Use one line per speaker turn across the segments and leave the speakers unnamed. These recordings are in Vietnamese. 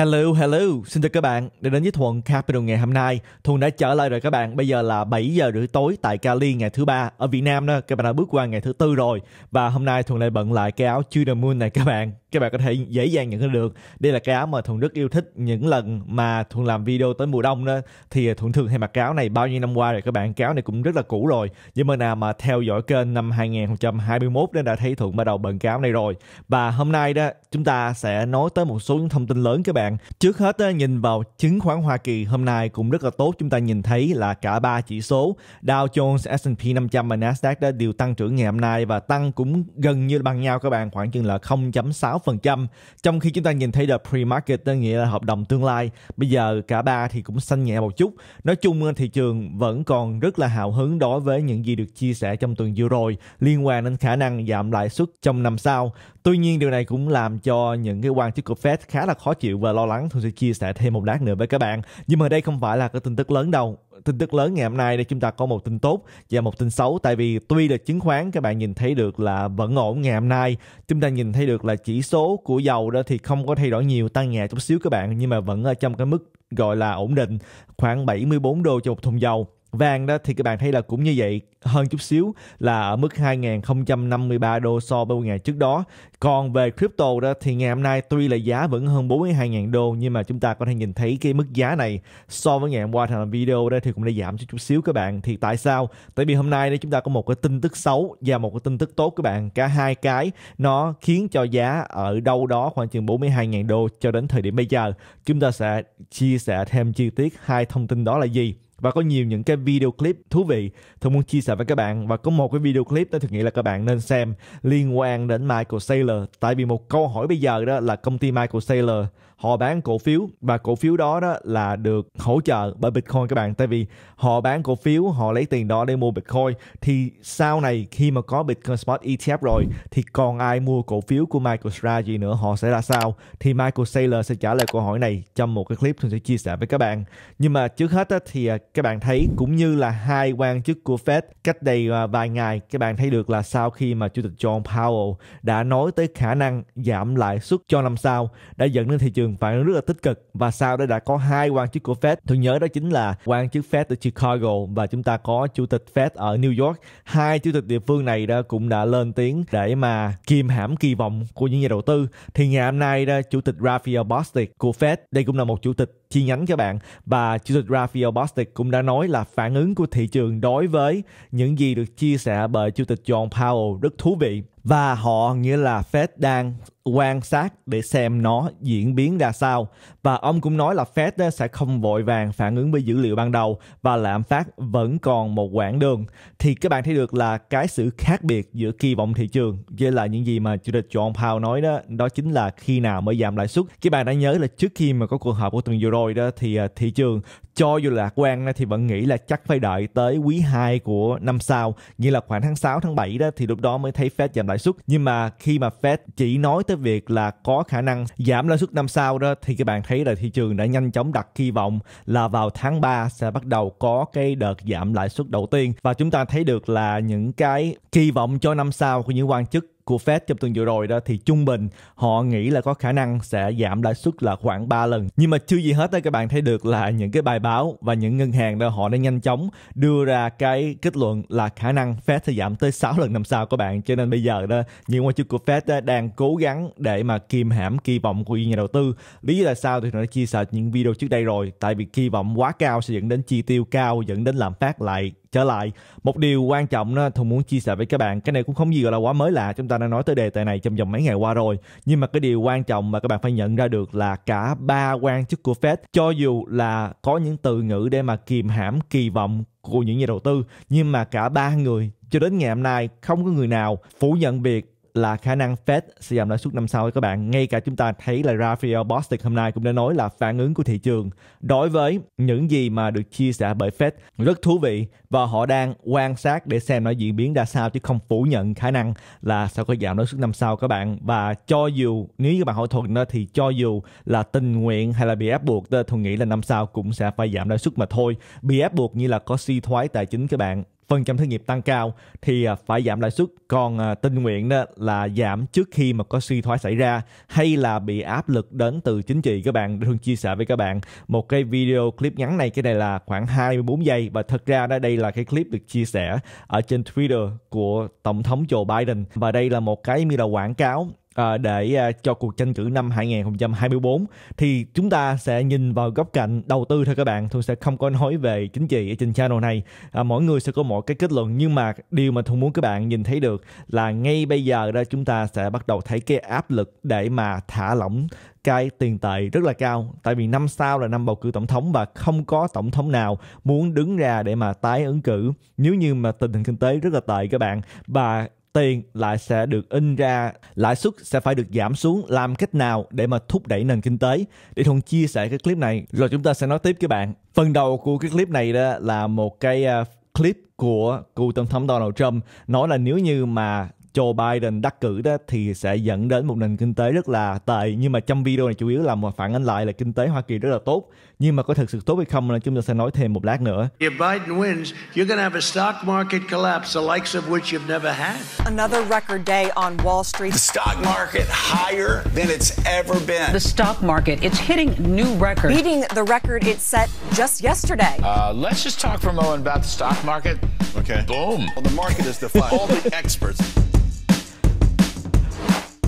Hello, hello, xin chào các bạn Để đến với Thuận Capital ngày hôm nay. Thuận đã trở lại rồi các bạn. Bây giờ là 7 giờ rưỡi tối tại Cali ngày thứ ba ở Việt Nam đó. Các bạn đã bước qua ngày thứ tư rồi và hôm nay Thuận lại bận lại cái áo Children Moon này các bạn các bạn có thể dễ dàng nhận được đây là cái áo mà thuận rất yêu thích những lần mà thuận làm video tới mùa đông đó thì à, thuận thường hay mặc cái áo này bao nhiêu năm qua rồi các bạn cái áo này cũng rất là cũ rồi nhưng mà nào mà theo dõi kênh năm 2021 nên đã thấy thuận bắt đầu bận cái áo này rồi và hôm nay đó chúng ta sẽ nói tới một số những thông tin lớn các bạn trước hết đó, nhìn vào chứng khoán Hoa Kỳ hôm nay cũng rất là tốt chúng ta nhìn thấy là cả ba chỉ số Dow Jones, S&P 500 và Nasdaq đó đều tăng trưởng ngày hôm nay và tăng cũng gần như bằng nhau các bạn khoảng chừng là 0.6 6%. Trong khi chúng ta nhìn thấy the pre-market có nghĩa là hợp đồng tương lai. Bây giờ cả ba thì cũng xanh nhẹ một chút. Nói chung thị trường vẫn còn rất là hào hứng đối với những gì được chia sẻ trong tuần vừa rồi liên quan đến khả năng giảm lãi suất trong năm sau. Tuy nhiên điều này cũng làm cho những cái quan chức của Fed khá là khó chịu và lo lắng. Tôi sẽ chia sẻ thêm một lát nữa với các bạn. Nhưng mà đây không phải là cái tin tức lớn đâu tin tức lớn ngày hôm nay để chúng ta có một tin tốt và một tin xấu tại vì tuy là chứng khoán các bạn nhìn thấy được là vẫn ổn ngày hôm nay chúng ta nhìn thấy được là chỉ số của dầu đó thì không có thay đổi nhiều tăng nhẹ chút xíu các bạn nhưng mà vẫn ở trong cái mức gọi là ổn định khoảng 74 đô cho một thùng dầu Vàng đó thì các bạn thấy là cũng như vậy hơn chút xíu là ở mức 2.053 đô so với ngày trước đó. Còn về crypto đó thì ngày hôm nay tuy là giá vẫn hơn 42.000 đô nhưng mà chúng ta có thể nhìn thấy cái mức giá này so với ngày hôm qua thằng video đó thì cũng đã giảm chút chút xíu các bạn. Thì tại sao? Tại vì hôm nay đó chúng ta có một cái tin tức xấu và một cái tin tức tốt các bạn. Cả hai cái nó khiến cho giá ở đâu đó khoảng chừng 42.000 đô cho đến thời điểm bây giờ. Chúng ta sẽ chia sẻ thêm chi tiết hai thông tin đó là gì và có nhiều những cái video clip thú vị tôi muốn chia sẻ với các bạn và có một cái video clip tôi thực nghĩ là các bạn nên xem liên quan đến Michael Saylor tại vì một câu hỏi bây giờ đó là công ty Michael Saylor họ bán cổ phiếu và cổ phiếu đó đó là được hỗ trợ bởi Bitcoin các bạn tại vì họ bán cổ phiếu họ lấy tiền đó để mua Bitcoin thì sau này khi mà có Bitcoin Spot ETF rồi thì còn ai mua cổ phiếu của MicroStrategy nữa họ sẽ ra sao thì Michael Saylor sẽ trả lời câu hỏi này trong một cái clip tôi sẽ chia sẻ với các bạn nhưng mà trước hết thì à, các bạn thấy cũng như là hai quan chức của Fed cách đây à, vài ngày các bạn thấy được là sau khi mà chủ tịch John Powell đã nói tới khả năng giảm lãi suất cho năm sau đã dẫn đến thị trường thường phản ứng rất là tích cực và sau đó đã có hai quan chức của Fed tôi nhớ đó chính là quan chức Fed ở Chicago và chúng ta có chủ tịch Fed ở New York hai chủ tịch địa phương này đó cũng đã lên tiếng để mà kiềm hãm kỳ vọng của những nhà đầu tư thì ngày hôm nay đó chủ tịch Raphael Bostic của Fed đây cũng là một chủ tịch chi nhánh các bạn và chủ tịch Raphael Bostic cũng đã nói là phản ứng của thị trường đối với những gì được chia sẻ bởi chủ tịch John Powell rất thú vị và họ nghĩa là Fed đang quan sát để xem nó diễn biến ra sao và ông cũng nói là Fed ờ, sẽ không vội vàng phản ứng với dữ liệu ban đầu và lạm phát vẫn còn một quãng đường thì các bạn thấy được là cái sự khác biệt giữa kỳ vọng thị trường với là những gì mà chủ tịch John Powell nói đó đó chính là khi nào mới giảm lãi suất các bạn đã nhớ là trước khi mà có cuộc họp của tuần vừa rồi đó thì ờ, thị trường cho dù lạc quan thì vẫn nghĩ là chắc phải đợi tới quý 2 của năm sau như là khoảng tháng 6 tháng 7 đó thì lúc đó mới thấy Fed giảm lãi suất nhưng mà khi mà Fed chỉ nói tới việc là có khả năng giảm lãi suất năm sau đó thì các bạn thấy là thị trường đã nhanh chóng đặt kỳ vọng là vào tháng 3 sẽ bắt đầu có cái đợt giảm lãi suất đầu tiên và chúng ta thấy được là những cái kỳ vọng cho năm sau của những quan chức của Fed trong tuần vừa rồi đó thì trung bình họ nghĩ là có khả năng sẽ giảm lãi suất là khoảng 3 lần. Nhưng mà chưa gì hết đó các bạn thấy được là những cái bài báo và những ngân hàng đó họ đã nhanh chóng đưa ra cái kết luận là khả năng Fed sẽ giảm tới 6 lần năm sau các bạn. Cho nên bây giờ đó những quan chức của Fed đó đang cố gắng để mà kìm hãm kỳ vọng của nhà đầu tư. Lý do là sao thì nó đã chia sẻ những video trước đây rồi. Tại vì kỳ vọng quá cao sẽ dẫn đến chi tiêu cao dẫn đến làm phát lại trở lại một điều quan trọng đó thùng muốn chia sẻ với các bạn cái này cũng không gì gọi là quá mới lạ chúng ta đã nói tới đề tài này trong vòng mấy ngày qua rồi nhưng mà cái điều quan trọng mà các bạn phải nhận ra được là cả ba quan chức của Fed cho dù là có những từ ngữ để mà kìm hãm kỳ vọng của những nhà đầu tư nhưng mà cả ba người cho đến ngày hôm nay không có người nào phủ nhận việc là khả năng Fed sẽ giảm lãi suất năm sau các bạn. Ngay cả chúng ta thấy là Raphael Bostic hôm nay cũng đã nói là phản ứng của thị trường đối với những gì mà được chia sẻ bởi Fed rất thú vị và họ đang quan sát để xem nó diễn biến ra sao chứ không phủ nhận khả năng là sẽ có giảm lãi suất năm sau các bạn và cho dù nếu các bạn hỏi thuận đó thì cho dù là tình nguyện hay là bị ép buộc tôi nghĩ là năm sau cũng sẽ phải giảm lãi suất mà thôi. Bị ép buộc như là có suy thoái tài chính các bạn phần trăm thất nghiệp tăng cao thì à, phải giảm lãi suất còn à, tình nguyện đó là giảm trước khi mà có suy thoái xảy ra hay là bị áp lực đến từ chính trị các bạn thường chia sẻ với các bạn một cái video clip ngắn này cái này là khoảng 24 giây và thật ra đó đây là cái clip được chia sẻ ở trên Twitter của tổng thống Joe Biden và đây là một cái như là quảng cáo Ờ, để ờ, cho cuộc tranh cử năm 2024 thì chúng ta sẽ nhìn vào góc cạnh đầu tư thôi các bạn Thu sẽ không có nói về chính trị ở trên channel này ờ, mỗi người sẽ có một cái kết luận nhưng mà điều mà Thu muốn các bạn nhìn thấy được là ngay bây giờ đó chúng ta sẽ bắt đầu thấy cái áp lực để mà thả lỏng cái tiền tệ rất là cao tại vì năm sau là năm bầu cử tổng thống và không có tổng thống nào muốn đứng ra để mà tái ứng cử nếu như mà tình hình kinh tế rất là tệ các bạn và tiền lại sẽ được in ra, lãi suất sẽ phải được giảm xuống làm cách nào để mà thúc đẩy nền kinh tế. Để Thuận chia sẻ cái clip này rồi chúng ta sẽ nói tiếp các bạn. Phần đầu của cái clip này đó là một cái à, clip của cựu tổng thống Donald Trump nói là nếu như mà Joe Biden đắc cử đó thì sẽ dẫn đến một nền kinh tế rất là tệ nhưng mà trong video này chủ yếu là một phản ánh lại là kinh tế Hoa Kỳ rất là tốt nhưng mà có sự tốt hay không là chúng ta sẽ nói thêm một lát nữa.
If Biden wins, you're going to have a stock market collapse, the likes of which you've never had. Another record day on Wall Street. The stock market higher than it's ever been.
The
stock market, it's hitting new records. Beating the record it set just yesterday.
Uh, let's just talk for a moment about the stock market. Okay. Boom. Well, the market is defined. All the experts.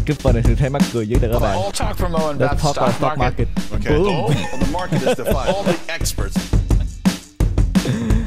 cái phần này thường thấy mắc cười dữ được các bạn Let's talk about stock market, Boom. All, the market is defined All the experts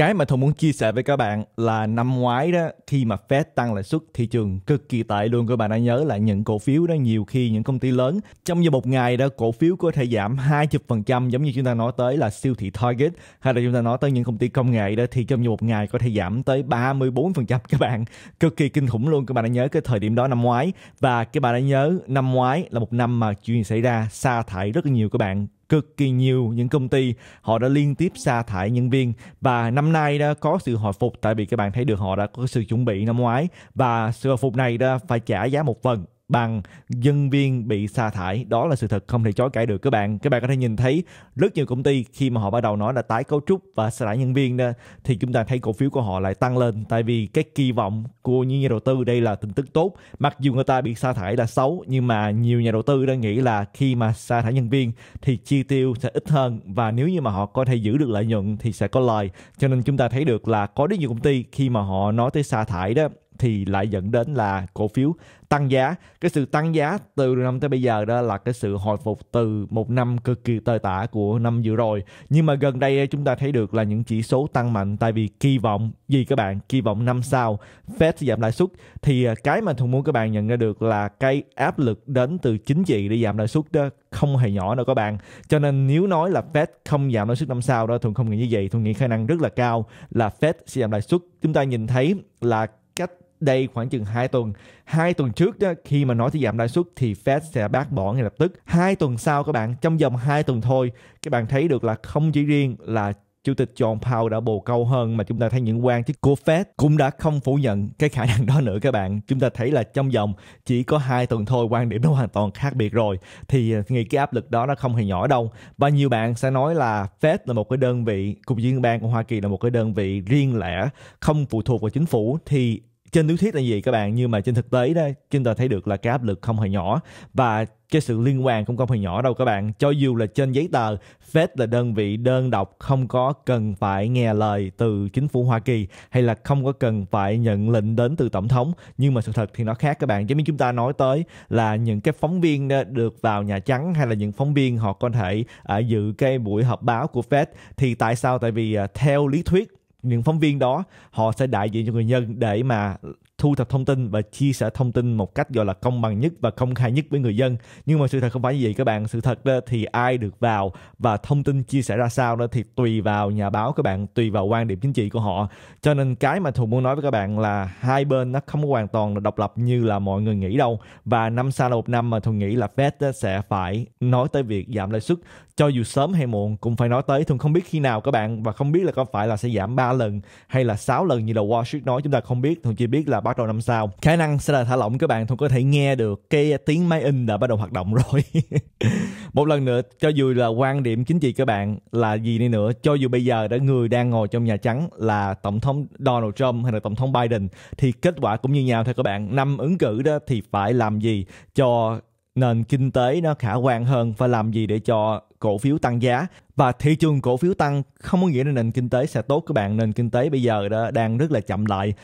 cái mà Thùng muốn chia sẻ với các bạn là năm ngoái đó khi mà Fed tăng lãi suất thị trường cực kỳ tệ luôn các bạn đã nhớ là những cổ phiếu đó nhiều khi những công ty lớn trong như một ngày đó cổ phiếu có thể giảm 20% giống như chúng ta nói tới là siêu thị Target hay là chúng ta nói tới những công ty công nghệ đó thì trong như một ngày có thể giảm tới 34% các bạn cực kỳ kinh khủng luôn các bạn đã nhớ cái thời điểm đó năm ngoái và các bạn đã nhớ năm ngoái là một năm mà chuyện xảy ra sa thải rất là nhiều các bạn cực kỳ nhiều những công ty họ đã liên tiếp sa thải nhân viên và năm nay đã có sự hồi phục tại vì các bạn thấy được họ đã có sự chuẩn bị năm ngoái và sự hồi phục này đã phải trả giá một phần bằng nhân viên bị sa thải đó là sự thật không thể chối cãi được các bạn các bạn có thể nhìn thấy rất nhiều công ty khi mà họ bắt đầu nói là tái cấu trúc và sa thải nhân viên đó, thì chúng ta thấy cổ phiếu của họ lại tăng lên tại vì cái kỳ vọng của những nhà đầu tư đây là tin tức tốt mặc dù người ta bị sa thải là xấu nhưng mà nhiều nhà đầu tư đang nghĩ là khi mà sa thải nhân viên thì chi tiêu sẽ ít hơn và nếu như mà họ có thể giữ được lợi nhuận thì sẽ có lời cho nên chúng ta thấy được là có rất nhiều công ty khi mà họ nói tới sa thải đó thì lại dẫn đến là cổ phiếu tăng giá cái sự tăng giá từ năm tới bây giờ đó là cái sự hồi phục từ một năm cực kỳ tơi tả của năm vừa rồi nhưng mà gần đây chúng ta thấy được là những chỉ số tăng mạnh tại vì kỳ vọng gì các bạn kỳ vọng năm sau Fed sẽ giảm lãi suất thì à, cái mà thường muốn các bạn nhận ra được là cái áp lực đến từ chính trị để giảm lãi suất đó không hề nhỏ đâu các bạn cho nên nếu nói là Fed không giảm lãi suất năm sau đó thường không nghĩ như vậy thường nghĩ khả năng rất là cao là Fed sẽ giảm lãi suất chúng ta nhìn thấy là cách đây khoảng chừng 2 tuần. 2 tuần trước đó, khi mà nói thì giảm lãi suất thì Fed sẽ bác bỏ ngay lập tức. 2 tuần sau các bạn, trong vòng 2 tuần thôi, các bạn thấy được là không chỉ riêng là Chủ tịch John Powell đã bồ câu hơn mà chúng ta thấy những quan chức của Fed cũng đã không phủ nhận cái khả năng đó nữa các bạn. Chúng ta thấy là trong vòng chỉ có hai tuần thôi quan điểm nó hoàn toàn khác biệt rồi. Thì ờ, nghĩ cái áp lực đó nó không hề nhỏ đâu. Và nhiều bạn sẽ nói là Fed là một cái đơn vị, Cục Liên bang của Hoa Kỳ là một cái đơn vị riêng lẻ, không phụ thuộc vào chính phủ thì trên lý thuyết là gì các bạn nhưng mà trên thực tế đó chúng ta thấy được là cái áp lực không hề nhỏ và cái sự liên quan cũng không hề nhỏ đâu các bạn cho dù là trên giấy tờ Fed là đơn vị đơn độc không có cần phải nghe lời từ chính phủ Hoa Kỳ hay là không có cần phải nhận lệnh đến từ tổng thống nhưng mà sự thật thì nó khác các bạn giống như chúng ta nói tới là những cái phóng viên được vào Nhà Trắng hay là những phóng viên họ có thể à, dự cái buổi họp báo của Fed thì tại sao tại vì à, theo lý thuyết những phóng viên đó họ sẽ đại diện cho người dân để mà thu thập thông tin và chia sẻ thông tin một cách gọi là công bằng nhất và công khai nhất với người dân nhưng mà sự thật không phải như vậy các bạn sự thật đó thì ai được vào và thông tin chia sẻ ra sao đó thì tùy vào nhà báo các bạn tùy vào quan điểm chính trị của họ cho nên cái mà thùng muốn nói với các bạn là hai bên nó không hoàn toàn là độc lập như là mọi người nghĩ đâu và năm sau là một năm mà thùng nghĩ là fed sẽ phải nói tới việc giảm lãi suất cho dù sớm hay muộn cũng phải nói tới thường không biết khi nào các bạn và không biết là có phải là sẽ giảm 3 lần hay là 6 lần như là Wall Street nói chúng ta không biết thường chỉ biết là bắt đầu năm sau khả năng sẽ là thả lỏng các bạn thường có thể nghe được cái tiếng máy in đã bắt đầu hoạt động rồi một lần nữa cho dù là quan điểm chính trị các bạn là gì đi nữa cho dù bây giờ đã người đang ngồi trong nhà trắng là tổng thống Donald Trump hay là tổng thống Biden thì kết quả cũng như nhau thôi các bạn năm ứng cử đó thì phải làm gì cho nền kinh tế nó khả quan hơn phải làm gì để cho cổ phiếu tăng giá và thị trường cổ phiếu tăng không có nghĩa là nền kinh tế sẽ tốt các bạn nền kinh tế bây giờ đó đang rất là chậm lại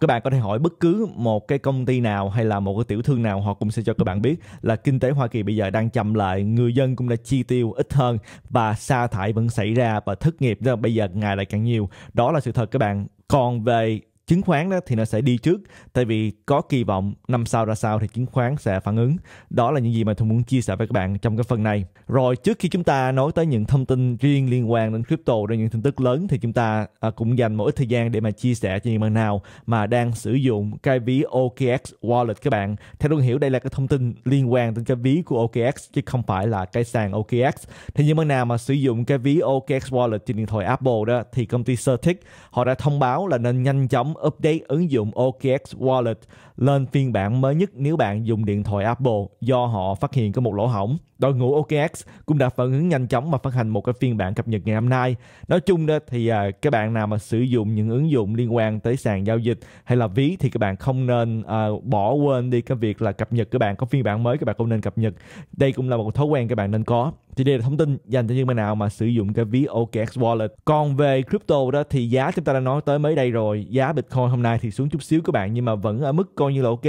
các bạn có thể hỏi bất cứ một cái công ty nào hay là một cái tiểu thương nào họ cũng sẽ cho các bạn biết là kinh tế Hoa Kỳ bây giờ đang chậm lại người dân cũng đã chi tiêu ít hơn và sa thải vẫn xảy ra và thất nghiệp bây giờ ngày lại càng nhiều đó là sự thật các bạn còn về chứng khoán đó thì nó sẽ đi trước tại vì có kỳ vọng năm sau ra sao thì chứng khoán sẽ phản ứng đó là những gì mà tôi muốn chia sẻ với các bạn trong cái phần này rồi trước khi chúng ta nói tới những thông tin riêng liên quan đến crypto đến những tin tức lớn thì chúng ta à, cũng dành một ít thời gian để mà chia sẻ cho những bạn nào mà đang sử dụng cái ví OKX Wallet các bạn theo tôi hiểu đây là cái thông tin liên quan đến cái ví của OKX chứ không phải là cái sàn OKX thì những bạn nào mà sử dụng cái ví OKX Wallet trên điện thoại Apple đó thì công ty Certic họ đã thông báo là nên nhanh chóng update ứng dụng OKX Wallet lên phiên bản mới nhất nếu bạn dùng điện thoại Apple do họ phát hiện có một lỗ hỏng Đội ngũ OKX cũng đã phản ứng nhanh chóng mà phát hành một cái phiên bản cập nhật ngày hôm nay. Nói chung đó thì à, các bạn nào mà sử dụng những ứng dụng liên quan tới sàn giao dịch hay là ví thì các bạn không nên à, bỏ quên đi cái việc là cập nhật các bạn có phiên bản mới các bạn không nên cập nhật. Đây cũng là một thói quen các bạn nên có. Thì đây là thông tin dành cho những bạn nào mà sử dụng cái ví OKX Wallet. Còn về crypto đó thì giá chúng ta đã nói tới mới đây rồi, giá Bitcoin hôm nay thì xuống chút xíu các bạn nhưng mà vẫn ở mức con coi như là ok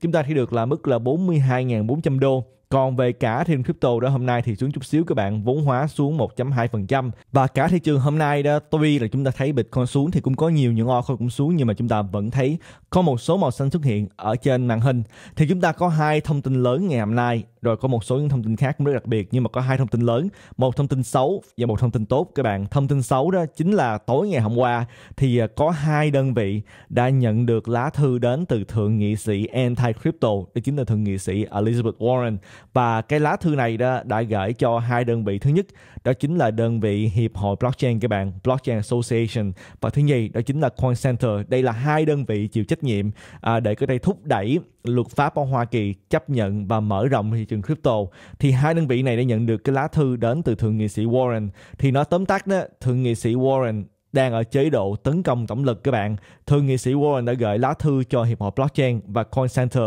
chúng ta thấy được là mức là 42.400 đô còn về cả thị trường crypto đó hôm nay thì xuống chút xíu các bạn vốn hóa xuống 1.2% và cả thị trường hôm nay đó tuy là chúng ta thấy Bitcoin xuống thì cũng có nhiều những altcoin cũng xuống nhưng mà chúng ta vẫn thấy có một số màu xanh xuất hiện ở trên màn hình. Thì chúng ta có hai thông tin lớn ngày hôm nay rồi có một số những thông tin khác cũng rất đặc biệt nhưng mà có hai thông tin lớn, một thông tin xấu và một thông tin tốt các bạn. Thông tin xấu đó chính là tối ngày hôm qua thì à, có hai đơn vị đã nhận được lá thư đến từ thượng nghị sĩ anti crypto đó chính là thượng nghị sĩ Elizabeth Warren và cái lá thư này đó đã gửi cho hai đơn vị thứ nhất đó chính là đơn vị Hiệp hội Blockchain các bạn, Blockchain Association và thứ nhì đó chính là Coin Center. Đây là hai đơn vị chịu trách nhiệm à, để có thể thúc đẩy luật pháp ở Hoa Kỳ chấp nhận và mở rộng thị trường crypto. Thì hai đơn vị này đã nhận được cái lá thư đến từ thượng nghị sĩ Warren. Thì nó tóm tắt đó, thượng nghị sĩ Warren đang ở chế độ tấn công tổng lực các bạn. Thượng nghị sĩ Warren đã gửi lá thư cho Hiệp hội Blockchain và Coin Center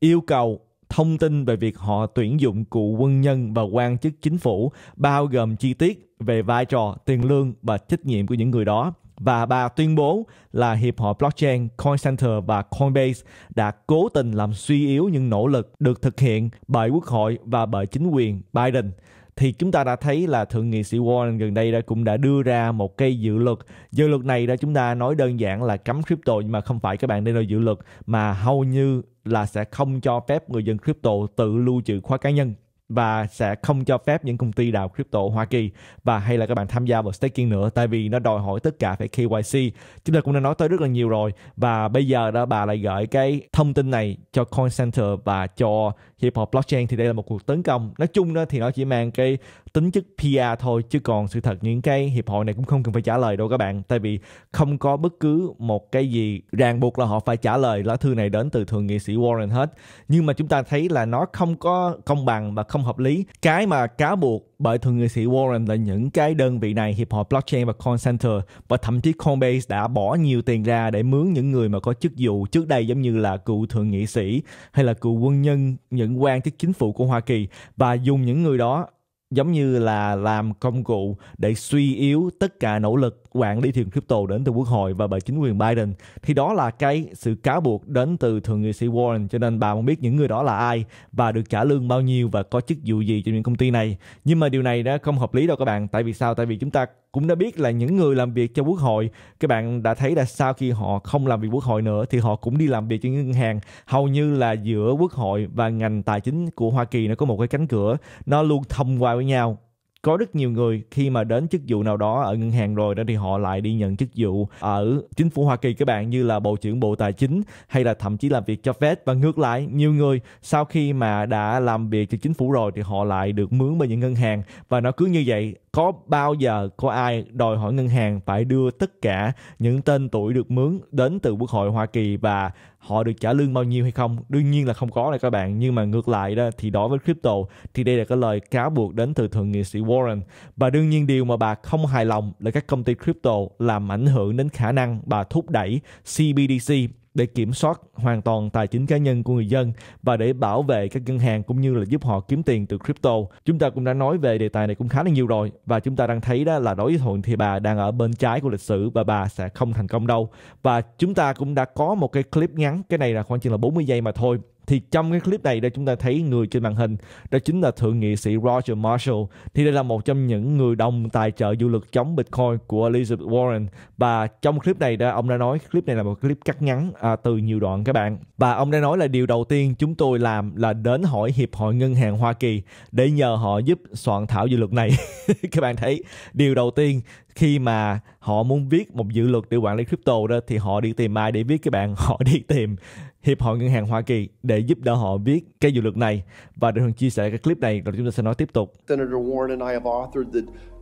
yêu cầu thông tin về việc họ tuyển dụng cựu quân nhân và quan chức chính phủ, bao gồm chi tiết về vai trò, tiền lương và trách nhiệm của những người đó. Và bà tuyên bố là Hiệp hội Blockchain, Coin Center và Coinbase đã cố tình làm suy yếu những nỗ lực được thực hiện bởi quốc hội và bởi chính quyền Biden – thì chúng ta đã thấy là thượng nghị sĩ Warren gần đây đã cũng đã đưa ra một cái dự luật dự luật này đó chúng ta nói đơn giản là cấm crypto nhưng mà không phải các bạn đây là dự luật mà hầu như là sẽ không cho phép người dân crypto tự lưu trữ khóa cá nhân và sẽ không cho phép những công ty đào crypto Hoa Kỳ và hay là các bạn tham gia vào staking nữa tại vì nó đòi hỏi tất cả phải KYC. Chúng ta cũng đã nói tới rất là nhiều rồi và bây giờ đó bà lại gửi cái thông tin này cho Coin Center và cho hiệp hội blockchain thì đây là một cuộc tấn công nói chung đó thì nó chỉ mang cái tính chất PR thôi chứ còn sự thật những cái hiệp hội này cũng không cần phải trả lời đâu các bạn tại vì không có bất cứ một cái gì ràng buộc là họ phải trả lời lá thư này đến từ thượng nghị sĩ Warren hết nhưng mà chúng ta thấy là nó không có công bằng và không hợp lý cái mà cáo buộc bởi thượng nghị sĩ Warren là những cái đơn vị này hiệp hội blockchain và coin center và thậm chí Coinbase đã bỏ nhiều tiền ra để mướn những người mà có chức vụ trước đây giống như là cựu thượng nghị sĩ hay là cựu quân nhân những quan chức chính phủ của Hoa Kỳ và dùng những người đó giống như là làm công cụ để suy yếu tất cả nỗ lực quản lý thị crypto đến từ quốc hội và bởi chính quyền Biden thì đó là cái sự cáo buộc đến từ thượng nghị sĩ Warren cho nên bà muốn biết những người đó là ai và được trả lương bao nhiêu và có chức vụ gì cho những công ty này nhưng mà điều này đã không hợp lý đâu các bạn tại vì sao tại vì chúng ta cũng đã biết là những người làm việc cho quốc hội các bạn đã thấy là sau khi họ không làm việc quốc hội nữa thì họ cũng đi làm việc cho ngân hàng hầu như là giữa quốc hội và ngành tài chính của Hoa Kỳ nó có một cái cánh cửa nó luôn thông qua với nhau có rất nhiều người khi mà đến chức vụ nào đó ở ngân hàng rồi đó thì họ lại đi nhận chức vụ ở chính phủ Hoa Kỳ các bạn như là Bộ trưởng Bộ Tài chính hay là thậm chí làm việc cho Fed và ngược lại nhiều người sau khi mà đã làm việc cho chính phủ rồi thì họ lại được mướn bởi những ngân hàng và nó cứ như vậy có bao giờ có ai đòi hỏi ngân hàng phải đưa tất cả những tên tuổi được mướn đến từ quốc hội Hoa Kỳ và họ được trả lương bao nhiêu hay không đương nhiên là không có này các bạn nhưng mà ngược lại đó thì đối với crypto thì đây là cái lời cáo buộc đến từ thượng nghị sĩ Warren và đương nhiên điều mà bà không hài lòng là các công ty crypto làm ảnh hưởng đến khả năng bà thúc đẩy CBDC để kiểm soát hoàn toàn tài chính cá nhân của người dân và để bảo vệ các ngân hàng cũng như là giúp họ kiếm tiền từ crypto. Chúng ta cũng đã nói về đề tài này cũng khá là nhiều rồi và chúng ta đang thấy đó là đối với Thuận thì bà đang ở bên trái của lịch sử và bà sẽ không thành công đâu. Và chúng ta cũng đã có một cái clip ngắn, cái này là khoảng chừng là 40 giây mà thôi thì trong cái clip này đây chúng ta thấy người trên màn hình đó chính là thượng nghị sĩ Roger Marshall thì đây là một trong những người đồng tài trợ du lực chống Bitcoin của Elizabeth Warren và trong clip này đó ông đã nói clip này là một clip cắt ngắn à, từ nhiều đoạn các bạn và ông đã nói là điều đầu tiên chúng tôi làm là đến hỏi hiệp hội ngân hàng Hoa Kỳ để nhờ họ giúp soạn thảo dự luật này các bạn thấy điều đầu tiên khi mà họ muốn viết một dự luật để quản lý crypto đó thì họ đi tìm ai để viết các bạn họ đi tìm Hiệp hội Ngân hàng Hoa Kỳ để giúp đỡ họ viết cái dự luật này. Và chia sẻ cái clip này rồi chúng ta sẽ nói tiếp tục.
Senator Warren and I have authored the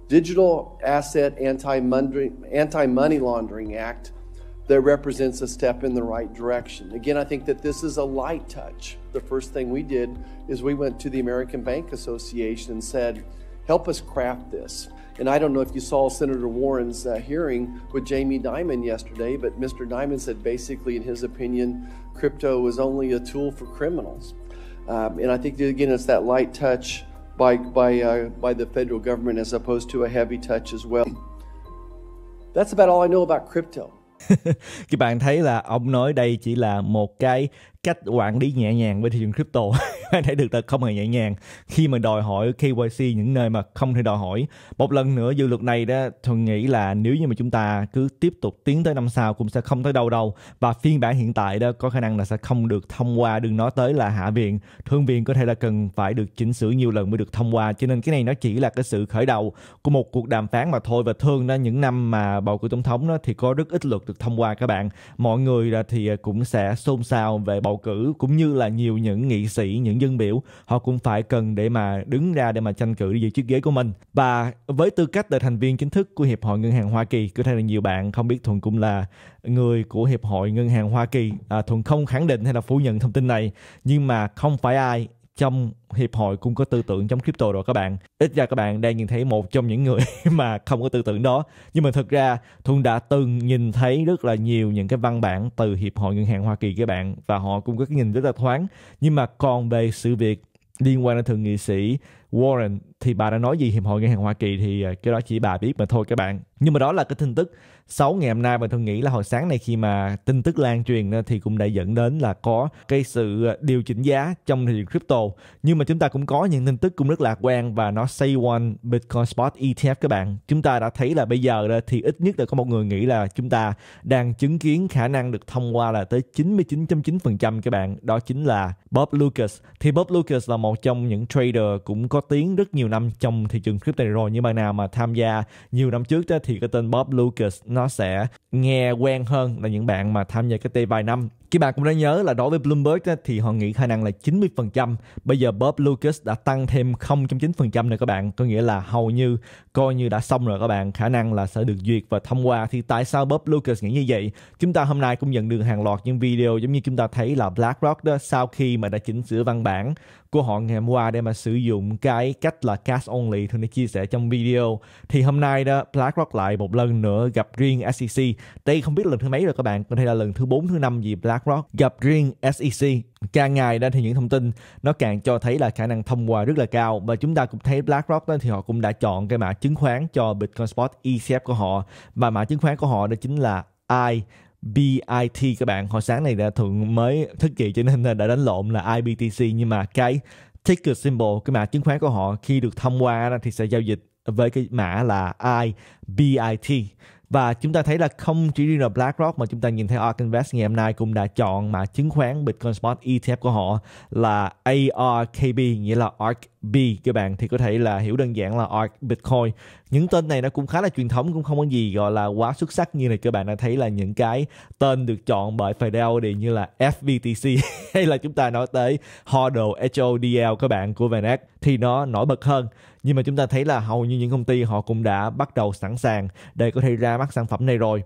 Digital Asset Anti-Money Anti -Money Laundering Act that represents a step in the right direction. Again, I think that this is a light touch. The first thing we did is we went to the American Bank Association and said, help us craft this. And I don't know if you saw Senator Warren's uh, hearing with Jamie Dimon yesterday, but Mr. Dimon said basically, in his opinion, crypto was only a tool for criminals. Um, and I think, that, again, it's that light touch by, by, uh, by the federal government as opposed to a heavy touch as well. That's about all I know about crypto.
các bạn thấy là ông nói đây chỉ là một cái cách quản lý nhẹ nhàng với thị trường crypto để được thật không hề nhẹ nhàng khi mà đòi hỏi KYC những nơi mà không thể đòi hỏi. Một lần nữa dự luật này đó tôi nghĩ là nếu như mà chúng ta cứ tiếp tục tiến tới năm sau cũng sẽ không tới đâu đâu và phiên bản hiện tại đó có khả năng là sẽ không được thông qua đừng nói tới là hạ viện thượng viện có thể là cần phải được chỉnh sửa nhiều lần mới được thông qua cho nên cái này nó chỉ là cái sự khởi đầu của một cuộc đàm phán mà thôi và thường đó những năm mà bầu cử tổng thống đó thì có rất ít luật được thông qua các bạn mọi người thì cũng sẽ xôn xao về bầu cử cũng như là nhiều những nghị sĩ những dân biểu họ cũng phải cần để mà đứng ra để mà tranh cử để giữ chiếc ghế của mình và với tư cách là thành viên chính thức của hiệp hội ngân hàng Hoa Kỳ có thể là nhiều bạn không biết thuận cũng là người của hiệp hội ngân hàng Hoa Kỳ à, thuận không khẳng định hay là phủ nhận thông tin này nhưng mà không phải ai trong hiệp hội cũng có tư tưởng chống crypto rồi các bạn ít ra các bạn đang nhìn thấy một trong những người mà không có tư tưởng đó nhưng mà thực ra thuận đã từng nhìn thấy rất là nhiều những cái văn bản từ hiệp hội ngân hàng hoa kỳ các bạn và họ cũng có cái nhìn rất là thoáng nhưng mà còn về sự việc liên quan đến thượng nghị sĩ Warren thì bà đã nói gì hiệp hội ngân hàng Hoa Kỳ thì ờ, cái đó chỉ bà biết mà thôi các bạn. Nhưng mà đó là cái tin tức xấu ngày hôm nay và tôi nghĩ là hồi sáng này khi mà tin tức lan truyền thì cũng đã dẫn đến là có cái sự ờ, điều chỉnh giá trong thị trường crypto. Nhưng mà chúng ta cũng có những tin tức cũng rất lạc quan và nó say one Bitcoin Spot ETF các bạn. Chúng ta đã thấy là bây giờ thì ít nhất là có một người nghĩ là chúng ta đang chứng kiến khả năng được thông qua là tới 99.9% các bạn. Đó chính là Bob Lucas. Thì Bob Lucas là một trong những trader cũng có tiếng rất nhiều năm trong thị trường crypto rồi những bạn nào mà tham gia nhiều năm trước đó, thì cái tên Bob Lucas nó sẽ nghe quen hơn là những bạn mà tham gia cái T vài năm các bạn cũng đã nhớ là đối với Bloomberg đó, thì họ nghĩ khả năng là 90%. Bây giờ Bob Lucas đã tăng thêm 0.9% nữa các bạn. Có nghĩa là hầu như coi như đã xong rồi các bạn. Khả năng là sẽ được duyệt và thông qua. Thì tại sao Bob Lucas nghĩ như vậy? Chúng ta hôm nay cũng nhận được hàng loạt những video giống như chúng ta thấy là BlackRock đó sau khi mà đã chỉnh sửa văn bản của họ ngày hôm qua để mà sử dụng cái cách là cash only thường đã chia sẻ trong video thì hôm nay đó BlackRock lại một lần nữa gặp riêng SEC đây không biết lần thứ mấy rồi các bạn có thể là lần thứ 4 thứ năm gì BlackRock gặp riêng SEC càng ngày đó thì những thông tin nó càng cho thấy là khả năng thông qua rất là cao và chúng ta cũng thấy BlackRock đó thì họ cũng đã chọn cái mã chứng khoán cho Bitcoin Spot ETF của họ và mã chứng khoán của họ đó chính là I BIT các bạn hồi sáng này đã thường mới thức dậy cho nên đã đánh lộn là IBTC nhưng mà cái ticker symbol cái mã chứng khoán của họ khi được thông qua thì sẽ giao dịch với cái mã là IBIT và chúng ta thấy là không chỉ riêng là BlackRock mà chúng ta nhìn thấy ARK Invest ngày hôm nay cũng đã chọn mã chứng khoán Bitcoin Spot ETF của họ là ARKB nghĩa là ARK B các bạn thì có thể là hiểu đơn giản là ARK Bitcoin những tên này nó cũng khá là truyền thống cũng không có gì gọi là quá xuất sắc như này các bạn đã thấy là những cái tên được chọn bởi Fidelity như là fbtc hay là chúng ta nói tới Hodl HODL các bạn của Vanex thì nó nổi bật hơn nhưng mà chúng ta thấy là hầu như những công ty họ cũng đã bắt đầu sẵn sàng để có thể ra mắt sản phẩm này rồi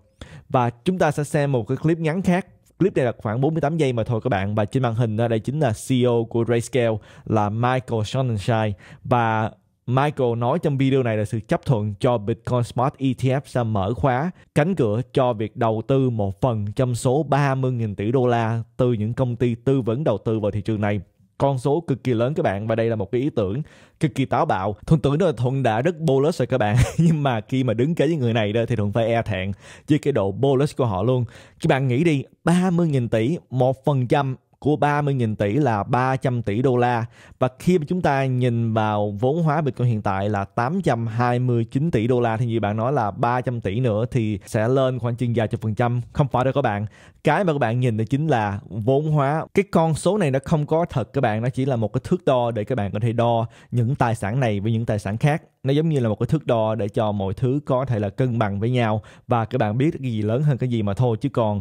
và chúng ta sẽ xem một cái clip ngắn khác clip này là khoảng 48 giây mà thôi các bạn và trên màn hình đây chính là CEO của RayScale là Michael Sonnenschein và Michael nói trong video này là sự chấp thuận cho Bitcoin Smart ETF sẽ mở khóa cánh cửa cho việc đầu tư một phần trong số 30.000 tỷ đô la từ những công ty tư vấn đầu tư vào thị trường này con số cực kỳ lớn các bạn và đây là một cái ý tưởng cực kỳ táo bạo thuận tưởng đó là thuận đã rất bolus rồi các bạn nhưng mà khi mà đứng kế với người này đó thì thuận phải e thẹn với cái độ bolus của họ luôn các bạn nghĩ đi 30.000 tỷ một phần trăm của 30.000 tỷ là 300 tỷ đô la và khi mà chúng ta nhìn vào vốn hóa Bitcoin hiện tại là 829 tỷ đô la thì như bạn nói là 300 tỷ nữa thì sẽ lên khoảng chừng vài chục phần trăm không phải đâu các bạn cái mà các bạn nhìn đó chính là vốn hóa cái con số này nó không có thật các bạn nó chỉ là một cái thước đo để các bạn có thể đo những tài sản này với những tài sản khác nó giống như là một cái thước đo để cho mọi thứ có thể là cân bằng với nhau và các bạn biết cái gì lớn hơn cái gì mà thôi chứ còn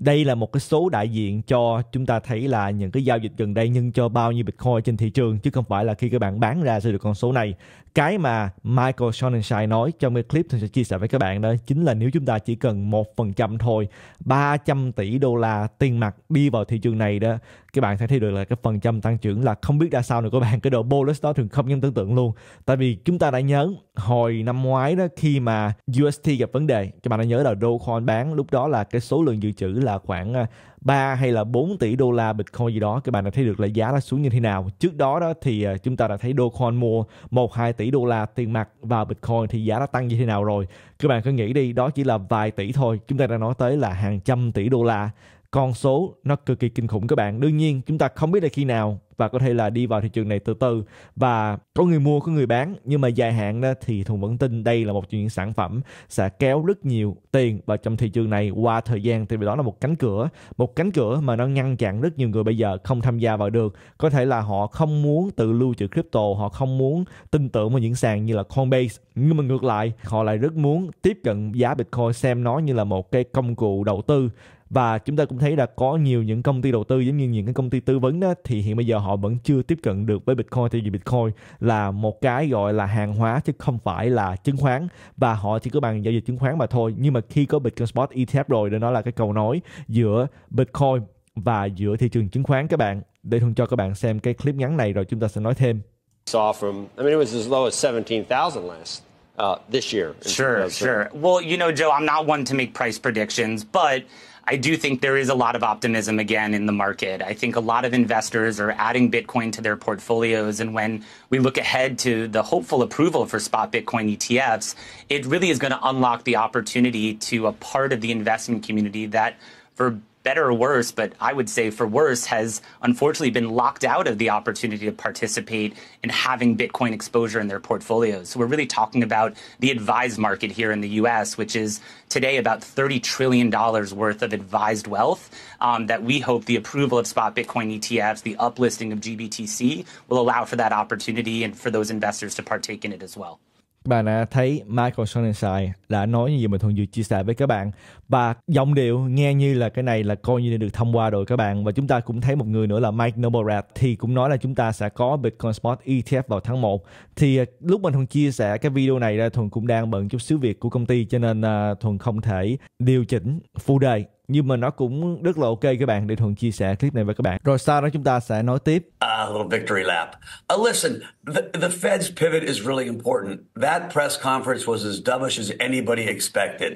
đây là một cái số đại diện cho chúng ta thấy là những cái giao dịch gần đây nhưng cho bao nhiêu Bitcoin trên thị trường chứ không phải là khi các bạn bán ra sẽ được con số này. Cái mà Michael Shonenside nói trong cái clip tôi sẽ chia sẻ với các bạn đó chính là nếu chúng ta chỉ cần 1% thôi 300 tỷ đô la tiền mặt đi vào thị trường này đó các bạn sẽ thấy được là cái phần trăm tăng trưởng là không biết ra sao nữa các bạn cái độ bolus đó thường không dám tưởng tượng luôn tại vì chúng ta đã nhớ hồi năm ngoái đó khi mà UST gặp vấn đề các bạn đã nhớ là Dogecoin bán lúc đó là cái số lượng dự trữ là là khoảng 3 à, hay là 4 tỷ đô la Bitcoin gì đó các bạn đã thấy được là giá nó xuống như thế nào. Trước đó đó thì à, chúng ta đã thấy Dogecoin mua 1 2 tỷ đô la tiền mặt vào Bitcoin thì giá nó tăng như thế nào rồi. Các bạn cứ nghĩ đi, đó chỉ là vài tỷ thôi. Chúng ta đã nói tới là hàng trăm tỷ đô la con số nó cực kỳ kinh khủng các bạn đương nhiên chúng ta không biết là khi nào và có thể là đi vào thị trường này từ từ và có người mua có người bán nhưng mà dài hạn đó thì thùng vẫn tin đây là một trong sản phẩm sẽ kéo rất nhiều tiền vào trong thị trường này qua thời gian thì đó là một cánh cửa một cánh cửa mà nó ngăn chặn rất nhiều người bây giờ không tham gia vào được có thể là họ không muốn tự lưu trữ crypto họ không muốn tin tưởng vào những sàn như là Coinbase nhưng mà ngược lại họ lại rất muốn tiếp cận giá Bitcoin xem nó như là một cái công cụ đầu tư và chúng ta cũng thấy là có nhiều những công ty đầu tư giống như những cái công ty tư vấn đó thì hiện bây giờ họ vẫn chưa tiếp cận được với Bitcoin thì vì Bitcoin là một cái gọi là hàng hóa chứ không phải là chứng khoán và họ chỉ có bằng giao dịch chứng khoán mà thôi nhưng mà khi có Bitcoin Spot ETF rồi đó nó là cái cầu nối giữa Bitcoin và giữa thị trường chứng khoán các bạn để thường cho các bạn xem cái clip ngắn này rồi chúng ta sẽ nói thêm
saw from I mean it was as low as 17,000 last uh, this year sure sure well you know Joe I'm not one to make price predictions but I do think there is a lot of optimism again in the market. I think a lot of investors are adding Bitcoin to their portfolios. And when we look ahead to the hopeful approval for spot Bitcoin ETFs, it really is going to unlock the opportunity to a part of the investment community that for better or worse, but I would say for worse, has unfortunately been locked out of the opportunity to participate in having Bitcoin exposure in their portfolios. So we're really talking about the advised market here in the US, which is today about $30 trillion worth of advised wealth um, that we hope the approval of spot Bitcoin ETFs, the uplisting of GBTC, will allow for that opportunity and for those investors to partake in it as well.
các bạn đã thấy Michael Sonnenside đã nói những gì mà Thuận Dự chia sẻ với các bạn và giọng điệu nghe như là cái này là coi như được thông qua rồi các bạn và chúng ta cũng thấy một người nữa là Mike Noborat thì cũng nói là chúng ta sẽ có Bitcoin Spot ETF vào tháng 1 thì à, lúc mình Thuận chia sẻ cái video này ra Thuận cũng đang bận chút xíu việc của công ty cho nên uh, Thuận không thể điều chỉnh phụ đề nhưng mà nó cũng rất là ok các bạn để thuận chia sẻ clip này với các bạn rồi sau đó chúng ta sẽ nói tiếp
a little victory lap uh, listen the, the Fed's pivot is really important that press conference was as dovish as anybody expected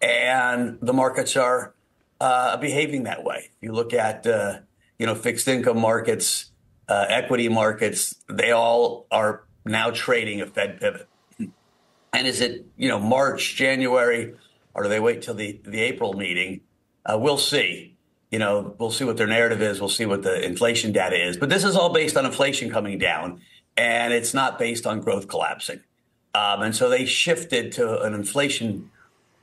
and the markets are uh, behaving that way you look at uh, you know fixed income markets uh, equity markets they all are now trading a Fed pivot. And is it, you know, March, January, or do they wait till the, the April meeting? Uh, we'll see. You know, we'll see what their narrative is. We'll see what the inflation data is. But this is all based on inflation coming down, and it's not based on growth collapsing. Um, and so they shifted to an inflation,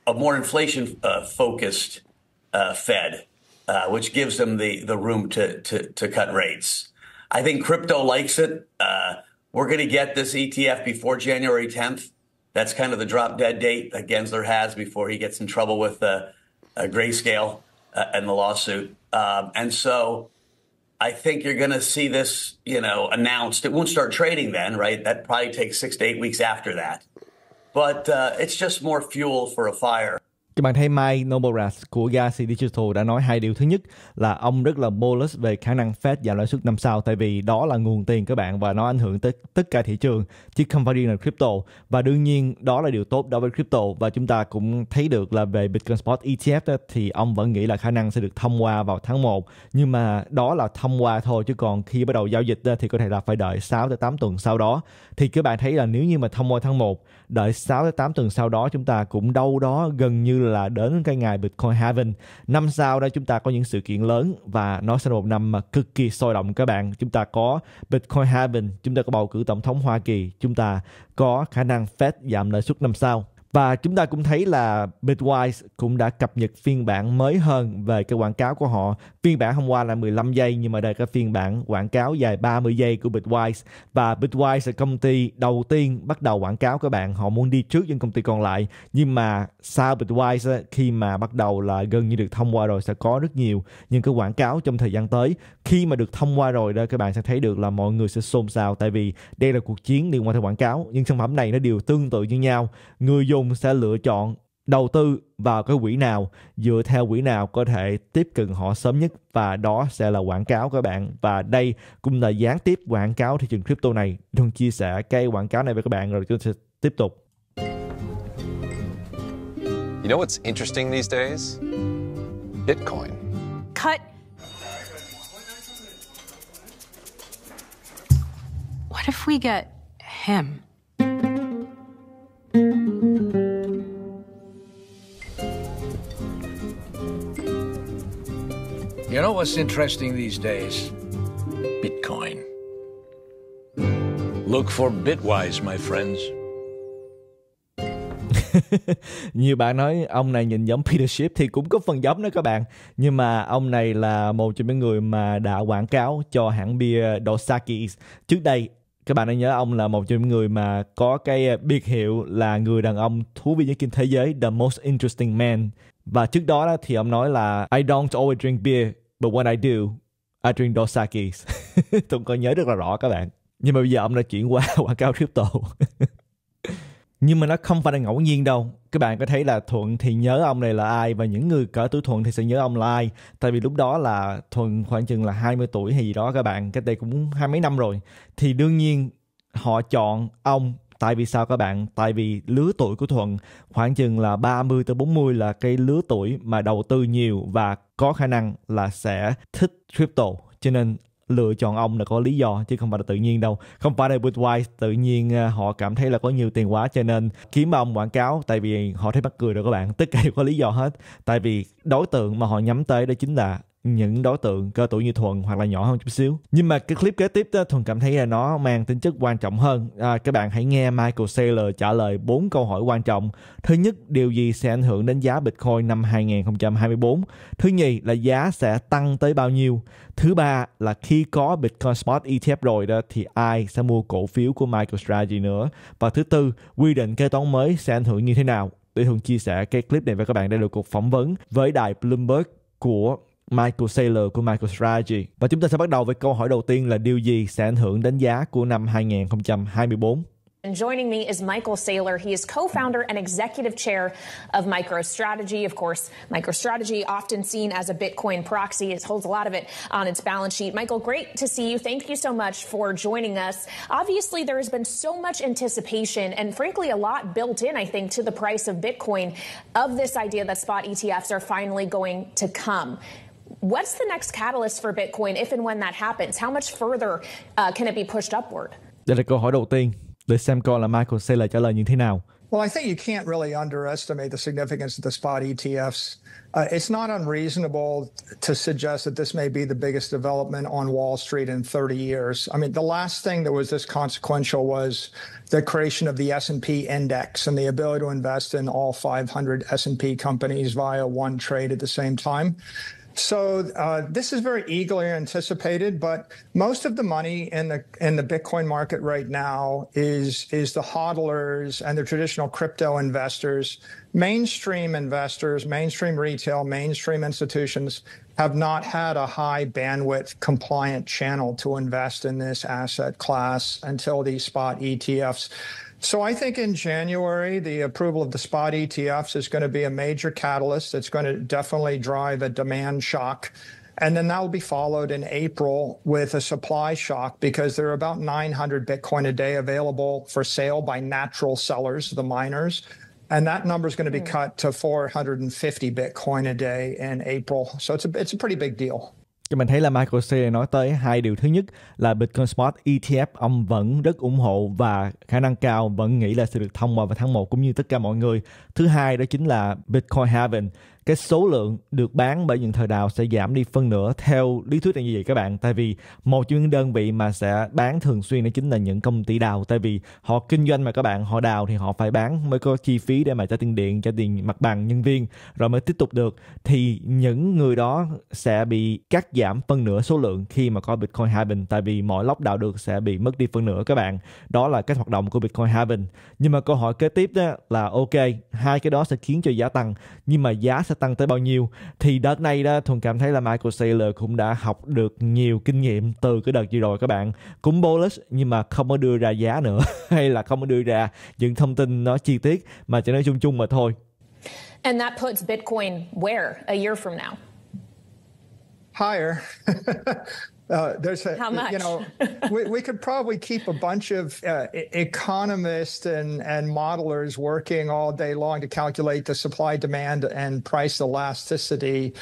a more inflation uh, focused uh, Fed, uh, which gives them the the room to, to to cut rates. I think crypto likes it. Uh, we're going to get this ETF before January 10th. That's kind of the drop dead date that Gensler has before he gets in trouble with the uh, grayscale and uh, the lawsuit. Um, and so I think you're going to see this, you know, announced. It won't start trading then, right? That probably takes six to eight weeks after that. But uh, it's just more fuel for a fire.
Các bạn thấy Mike Noboras của Galaxy Digital đã nói hai điều. Thứ nhất là ông rất là bullish về khả năng Fed giảm lãi suất năm sau tại vì đó là nguồn tiền các bạn và nó ảnh hưởng tới tất cả thị trường chứ không phải riêng là crypto. Và đương nhiên đó là điều tốt đối với crypto và chúng ta cũng thấy được là về Bitcoin Spot ETF đó, thì ông vẫn nghĩ là khả năng sẽ được thông qua vào tháng 1 nhưng mà đó là thông qua thôi chứ còn khi bắt đầu giao dịch đó, thì có thể là phải đợi 6 tới 8 tuần sau đó. Thì các bạn thấy là nếu như mà thông qua tháng 1 đợi 6 tới 8 tuần sau đó chúng ta cũng đâu đó gần như là đến cái ngày Bitcoin Heaven Năm sau đó chúng ta có những sự kiện lớn và nó sẽ là một năm mà cực kỳ sôi động các bạn. Chúng ta có Bitcoin Heaven chúng ta có bầu cử tổng thống Hoa Kỳ, chúng ta có khả năng Fed giảm lãi suất năm sau. Và chúng ta cũng thấy là Bitwise cũng đã cập nhật phiên bản mới hơn về cái quảng cáo của họ Phiên bản hôm qua là 15 giây nhưng mà đây có phiên bản quảng cáo dài 30 giây của Bitwise và Bitwise là công ty đầu tiên bắt đầu quảng cáo các bạn họ muốn đi trước những công ty còn lại nhưng mà sau Bitwise khi mà bắt đầu là gần như được thông qua rồi sẽ có rất nhiều những cái quảng cáo trong thời gian tới khi mà được thông qua rồi đó các bạn sẽ thấy được là mọi người sẽ xôn xao tại vì đây là cuộc chiến liên quan tới quảng cáo nhưng sản phẩm này nó đều tương tự như nhau người dùng sẽ lựa chọn đầu tư vào cái quỹ nào dựa theo quỹ nào có thể tiếp cận họ sớm nhất và đó sẽ là quảng cáo các bạn và đây cũng là gián tiếp quảng cáo thị trường crypto này Tôi vâng, chia sẻ cái quảng cáo này với các bạn rồi chúng sẽ tiếp tục You know what's interesting these days? Bitcoin.
Cut. What if we get him?
You know what's interesting these days? Bitcoin. Look for Bitwise, my friends.
Nhiều bạn nói ông này nhìn giống Peter Schiff thì cũng có phần giống đó các bạn. Nhưng mà ông này là một trong những người mà đã quảng cáo cho hãng bia Dosaki. Trước đây các bạn đã nhớ ông là một trong những người mà có cái biệt hiệu là người đàn ông thú vị nhất trên thế giới the most interesting man và trước đó thì ông nói là I don't always drink beer But when I do, I drink those sakis. Tùng có nhớ rất là rõ các bạn. Nhưng mà bây giờ ông đã chuyển qua quảng cáo crypto. Nhưng mà nó không phải là ngẫu nhiên đâu. Các bạn có thấy là Thuận thì nhớ ông này là ai và những người cỡ tuổi Thuận thì sẽ nhớ ông là ai. Tại vì lúc đó là Thuận khoảng chừng là 20 tuổi hay gì đó các bạn. Cách đây cũng hai mấy năm rồi. Thì đương nhiên họ chọn ông Tại vì sao các bạn? Tại vì lứa tuổi của Thuận khoảng chừng là 30 tới 40 là cái lứa tuổi mà đầu tư nhiều và có khả năng là sẽ thích crypto cho nên lựa chọn ông là có lý do chứ không phải là tự nhiên đâu không phải là Budweiser tự nhiên à, họ cảm thấy là có nhiều tiền quá cho nên kiếm ông quảng cáo tại vì họ thấy mắc cười rồi các bạn tất cả đều có lý do hết tại vì đối tượng mà họ nhắm tới đó chính là những đối tượng cơ tuổi như thuần hoặc là nhỏ hơn chút xíu nhưng mà cái clip kế tiếp đó, thuần cảm thấy là nó mang tính chất quan trọng hơn à, các bạn hãy nghe michael saylor trả lời bốn câu hỏi quan trọng thứ nhất điều gì sẽ ảnh hưởng đến giá bitcoin năm 2024 thứ nhì là giá sẽ tăng tới bao nhiêu thứ ba là khi có bitcoin spot etf rồi đó thì ai sẽ mua cổ phiếu của Michael Strategy nữa và thứ tư quy định kế toán mới sẽ ảnh hưởng như thế nào Tôi thường chia sẻ cái clip này với các bạn đây là cuộc phỏng vấn với đài Bloomberg của Michael Saylor của MicroStrategy. Và chúng ta sẽ bắt đầu với câu hỏi đầu tiên là điều gì sẽ ảnh hưởng đến giá của năm 2024?
And joining me is Michael Saylor. He is co founder and executive chair of MicroStrategy. Of course, MicroStrategy, often seen as a Bitcoin proxy, it holds a lot of it on its balance sheet. Michael, great to see you. Thank you so much for joining us. Obviously, there has been so much anticipation and, frankly, a lot built in, I think, to the price of Bitcoin of this idea that spot ETFs are finally going to come. What's the next catalyst for Bitcoin if and when that happens? How much further uh, can it be pushed upward?
Đây là câu hỏi đầu tiên để xem coi là Michael Saylor trả lời như thế nào.
Well, I think you can't really underestimate the significance of the spot ETFs. Uh, it's not unreasonable to suggest that this may be the biggest development on Wall Street in 30 years. I mean, the last thing that was this consequential was the creation of the S&P index and the ability to invest in all 500 S&P companies via one trade at the same time. So uh, this is very eagerly anticipated, but most of the money in the in the Bitcoin market right now is is the hodlers and the traditional crypto investors. Mainstream investors, mainstream retail, mainstream institutions have not had a high bandwidth compliant channel to invest in this asset class until these spot ETFs so I think in January, the approval of the spot ETFs is going to be a major catalyst. It's going to definitely drive a demand shock. And then that'll be followed in April with a supply shock because there are about 900 Bitcoin a day available for sale by natural sellers, the miners. And that number is going to be hmm. cut to 450 Bitcoin a day in April. So it's a, it's a pretty big deal.
Cho mình thấy là Michael Saylor nói tới hai điều. Thứ nhất là Bitcoin Spot ETF ông vẫn rất ủng hộ và khả năng cao vẫn nghĩ là sẽ được thông qua vào tháng 1 cũng như tất cả mọi người. Thứ hai đó chính là Bitcoin Haven cái số lượng được bán bởi những thời đào sẽ giảm đi phân nửa theo lý thuyết là như vậy các bạn tại vì một trong những đơn vị mà sẽ bán thường xuyên đó chính là những công ty đào tại vì họ kinh doanh mà các bạn họ đào thì họ phải bán mới có chi phí để mà trả tiền điện trả tiền mặt bằng nhân viên rồi mới tiếp tục được thì những người đó sẽ bị cắt giảm phân nửa số lượng khi mà có Bitcoin halving tại vì mỗi lóc đào được sẽ bị mất đi phân nửa các bạn đó là cái hoạt động của Bitcoin halving nhưng mà câu hỏi kế tiếp đó là ok hai cái đó sẽ khiến cho giá tăng nhưng mà giá sẽ tăng tới bao nhiêu thì đợt này đó thuần cảm thấy là Michael Saylor cũng đã học được nhiều kinh nghiệm từ cái đợt vừa rồi các bạn cũng bullish nhưng mà không có đưa ra giá nữa hay là không có đưa ra những thông tin nó chi tiết mà chỉ nói chung chung mà thôi
And that puts Bitcoin where a year from now? Higher.
Uh, there's a, How much? you know, we, we could probably keep a bunch of uh, economists and, and modelers working all day long to calculate the supply demand and price elasticity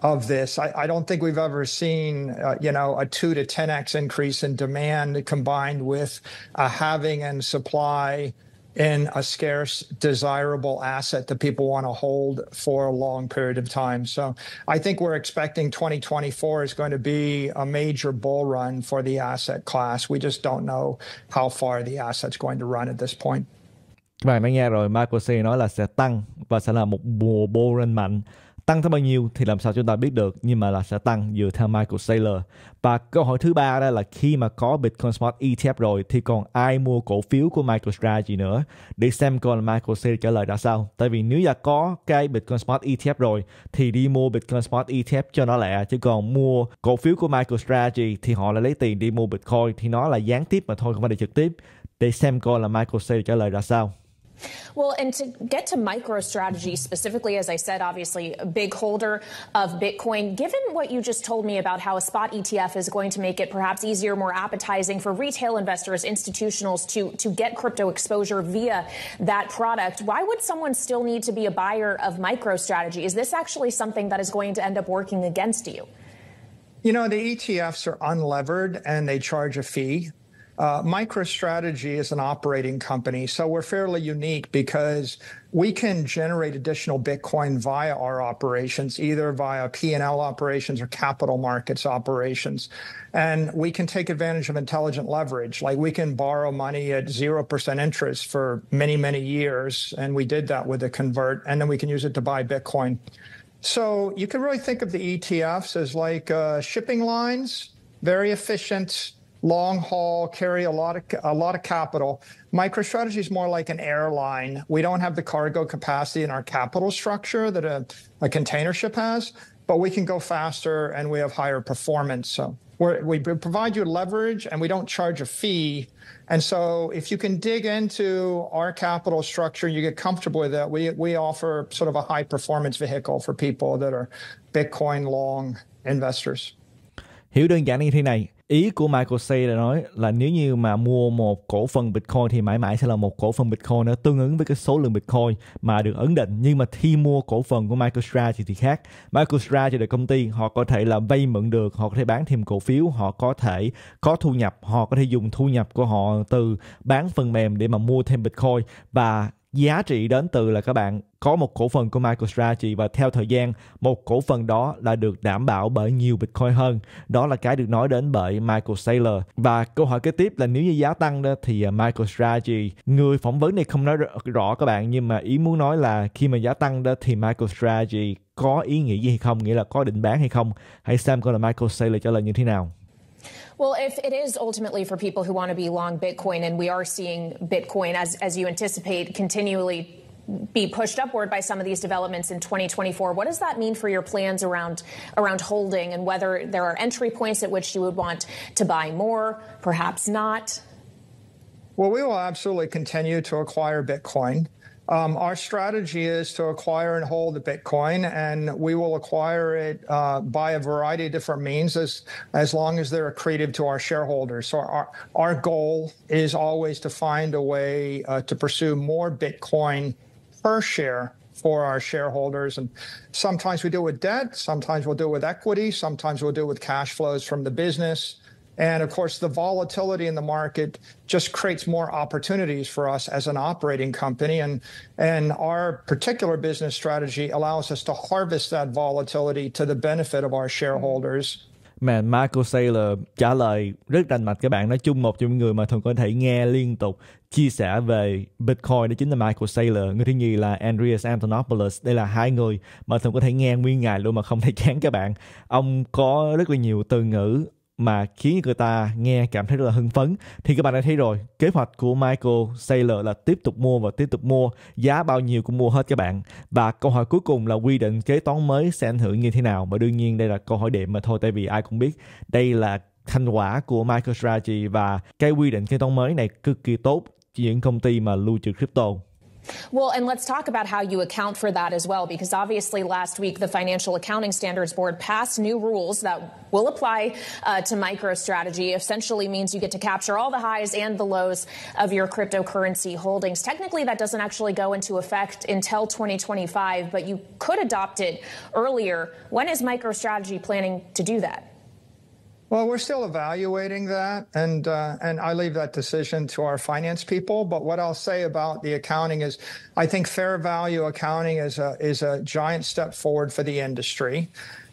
of this. I, I don't think we've ever seen, uh, you know, a two to 10x increase in demand combined with a uh, having and supply in a scarce, desirable asset that people want to hold for a long period of time. So I think we're expecting 2024 is going to be a major bull run for the asset class. We just don't know how far the asset's going to run at this point.
Các bạn đã nghe rồi, Marco C nói là sẽ tăng và sẽ là một mùa bull run mạnh tăng thêm bao nhiêu thì làm sao chúng ta biết được nhưng mà là sẽ tăng dựa theo Michael Saylor và câu hỏi thứ ba đó là khi mà có Bitcoin Smart ETF rồi thì còn ai mua cổ phiếu của MicroStrategy nữa để xem coi là Michael Saylor trả lời ra sao tại vì nếu đã có cái Bitcoin Smart ETF rồi thì đi mua Bitcoin Smart ETF cho nó lẹ chứ còn mua cổ phiếu của MicroStrategy thì họ lại lấy tiền đi mua Bitcoin thì nó là gián tiếp mà thôi không phải là trực tiếp để xem coi là Michael Saylor trả lời ra sao
Well, and to get to MicroStrategy specifically, as I said, obviously a big holder of Bitcoin. Given what you just told me about how a spot ETF is going to make it perhaps easier, more appetizing for retail investors, institutionals to, to get crypto exposure via that product, why would someone still need to be a buyer of MicroStrategy? Is this actually something that is going to end up working against you?
You know, the ETFs are unlevered and they charge a fee. Uh, MicroStrategy is an operating company, so we're fairly unique because we can generate additional Bitcoin via our operations, either via P&L operations or capital markets operations. And we can take advantage of intelligent leverage. Like we can borrow money at 0% interest for many, many years. And we did that with a convert. And then we can use it to buy Bitcoin. So you can really think of the ETFs as like uh, shipping lines, very efficient, long haul, carry a lot of a lot of capital. MicroStrategy is more like an airline. We don't have the cargo capacity in our capital structure that a, a container ship has, but we can go faster and we have higher performance. So we provide you leverage and we don't charge a fee. And so if you can dig into our capital structure and you get comfortable with it, we, we offer sort of a high performance vehicle for people that are Bitcoin long investors.
Hiếu đơn giản như thế này, ý của Michael C là nói là nếu như mà mua một cổ phần Bitcoin thì mãi mãi sẽ là một cổ phần Bitcoin nó tương ứng với cái số lượng Bitcoin mà được ấn định nhưng mà khi mua cổ phần của Michael Strategy thì khác Michael Strategy là công ty họ có thể là vay mượn được họ có thể bán thêm cổ phiếu họ có thể có thu nhập họ có thể dùng thu nhập của họ từ bán phần mềm để mà mua thêm Bitcoin và giá trị đến từ là các bạn có một cổ phần của MicroStrategy và theo thời gian một cổ phần đó là được đảm bảo bởi nhiều Bitcoin hơn. Đó là cái được nói đến bởi Michael Saylor. Và câu hỏi kế tiếp là nếu như giá tăng đó thì à, MicroStrategy, người phỏng vấn này không nói rõ các bạn nhưng mà ý muốn nói là khi mà giá tăng đó thì MicroStrategy có ý nghĩa gì hay không, nghĩa là có định bán hay không. Hãy xem coi là Michael Saylor trả lời như thế nào.
Well, if it is ultimately for people who want to be long Bitcoin, and we are seeing Bitcoin, as, as you anticipate, continually be pushed upward by some of these developments in 2024. What does that mean for your plans around around holding and whether there are entry points at which you would want to buy more, perhaps not?
Well, we will absolutely continue to acquire Bitcoin. Um, our strategy is to acquire and hold the Bitcoin, and we will acquire it uh, by a variety of different means as, as long as they're accretive to our shareholders. So, our, our goal is always to find a way uh, to pursue more Bitcoin per share for our shareholders. And sometimes we do it with debt, sometimes we'll do it with equity, sometimes we'll do it with cash flows from the business. And of course, the volatility in the market just creates more opportunities for us as an operating company. And, and our particular business strategy allows us to harvest that volatility to the benefit of our shareholders
mà Michael Saylor trả lời rất rành mạch các bạn nói chung một trong những người mà thường có thể nghe liên tục chia sẻ về Bitcoin đó chính là Michael Saylor người thứ nhì là Andreas Antonopoulos đây là hai người mà thường có thể nghe nguyên ngày luôn mà không thấy chán các bạn ông có rất là nhiều từ ngữ mà khiến người ta nghe cảm thấy rất là hưng phấn thì các bạn đã thấy rồi kế hoạch của Michael Saylor là tiếp tục mua và tiếp tục mua giá bao nhiêu cũng mua hết các bạn và câu hỏi cuối cùng là quy định kế toán mới sẽ ảnh hưởng như thế nào và đương nhiên đây là câu hỏi điểm mà thôi tại vì ai cũng biết đây là thành quả của MicroStrategy và cái quy định kế toán mới này cực kỳ tốt cho những công ty mà lưu trữ crypto
Well, and let's talk about how you account for that as well, because obviously last week the Financial Accounting Standards Board passed new rules that will apply uh, to MicroStrategy. Essentially means you get to capture all the highs and the lows of your cryptocurrency holdings. Technically, that doesn't actually go into effect until 2025, but you could adopt it earlier. When is MicroStrategy planning to do that?
Well, we're still evaluating that, and uh, and I leave that decision to our finance people. But what I'll say about the accounting is, I think fair value accounting is a is a giant step forward for the industry.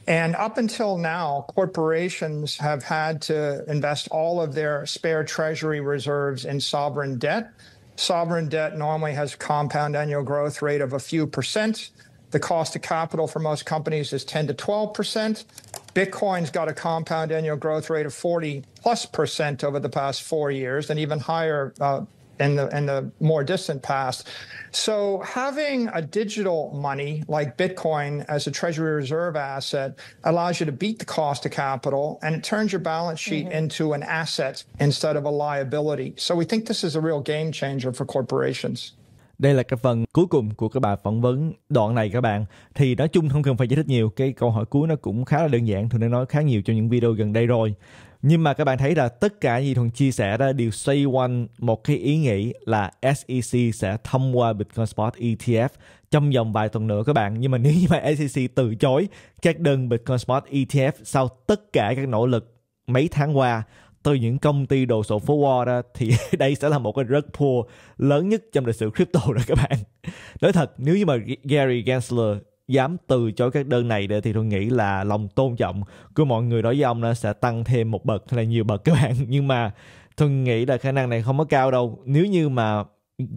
And up until now, corporations have had to invest all of their spare treasury reserves in sovereign debt. Sovereign debt normally has a compound annual growth rate of a few percent. The cost of capital for most companies is 10 to 12 percent. Bitcoin's got a compound annual growth rate of 40 plus percent over the past four years and even higher uh, in the in the more distant past. So having a digital money like Bitcoin as a treasury reserve asset allows you to beat the cost of capital and it turns your balance sheet mm-hmm. into an asset instead of a liability. So we think this is a real game changer for corporations.
đây là cái phần cuối cùng của cái bài phỏng vấn đoạn này các bạn thì nói chung không cần phải giải thích nhiều cái câu hỏi cuối nó cũng khá là đơn giản thường đã nói khá nhiều trong những video gần đây rồi nhưng mà các bạn thấy là tất cả gì thuần chia sẻ ra đều xoay quanh một cái ý nghĩ là SEC sẽ thông qua Bitcoin Spot ETF trong vòng vài tuần nữa các bạn nhưng mà nếu như mà SEC từ chối các đơn Bitcoin Spot ETF sau tất cả các nỗ lực mấy tháng qua từ những công ty đồ sộ phố Wall ra thì đây sẽ là một cái rớt poor lớn nhất trong lịch sử crypto rồi các bạn. Nói thật, nếu như mà Gary Gensler dám từ chối các đơn này để thì tôi nghĩ là lòng tôn trọng của mọi người đối với ông nó sẽ tăng thêm một bậc hay là nhiều bậc các bạn. Nhưng mà tôi nghĩ là khả năng này không có cao đâu. Nếu như mà